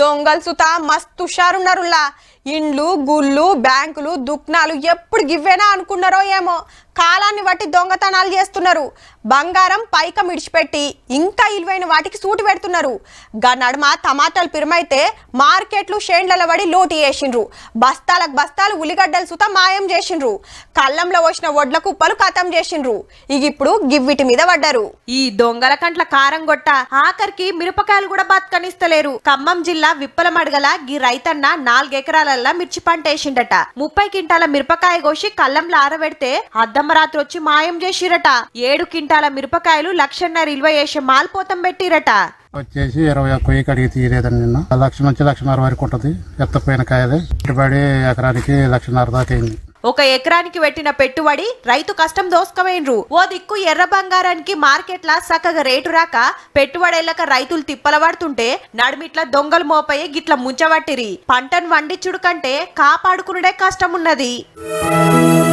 దొంగలు సుతా మస్తు హుషారున్నారులా ఇండ్లు గుళ్ళు బ్యాంకులు దుక్నాలు ఎప్పుడు గివ్వేనా అనుకున్నారో ఏమో కాలాన్ని బట్టి దొంగతనాలు చేస్తున్నారు బంగారం పైక మిడిచిపెట్టి ఇంకా ఇలువైన వాటికి సూటు పెడుతున్నారు గా నడుమ టమాటాలు పిరమైతే మార్కెట్లు షేండ్ల పడి లోటు చేసిండ్రు బస్తాలకు బస్తాలు ఉల్లిగడ్డలు సుత మాయం చేసిండ్రు కళ్ళంలో వచ్చిన వడ్ల కుప్పలు కథం చేసిండ్రు ఇగి ఇప్పుడు గివ్విటి మీద పడ్డారు ఈ దొంగల కంట్ల కారం గొట్ట ఆఖరికి మిరపకాయలు కూడా బతకనిస్తలేరు ఖమ్మం జిల్లా విప్పలమడగల గీ రైతన్న నాలుగెకరాలల్లా మిర్చి పంట వేసిండట ముప్పై కింటాల మిరపకాయ కోసి కళ్ళంలో ఆరబెడితే అద్దం బ్రహ్మరాత్రి వచ్చి మాయం చేసిరట ఏడు కింటాల మిరపకాయలు లక్షన్నర ఇల్వ వేసి మాల్పోతం పెట్టిరట వచ్చేసి ఇరవై ఒక్క వెయ్యి కడిగి తీయలేదండి నిన్న లక్ష నుంచి లక్షన్నర వరకు ఉంటది ఎత్తపోయిన కాయలే పెట్టుబడి ఎకరానికి లక్షన్నర దాకా అయింది ఒక ఎకరానికి పెట్టిన పెట్టుబడి రైతు కష్టం దోసుకమైనరు ఓ దిక్కు ఎర్ర బంగారానికి మార్కెట్ల సక్కగా రేటు రాక పెట్టుబడేళ్ళక రైతులు తిప్పలబడుతుంటే నడిమిట్ల దొంగలు మోపయ్యే గిట్ల ముంచబట్టిరి పంటను వండించుడు కంటే కాపాడుకునుడే కష్టమున్నది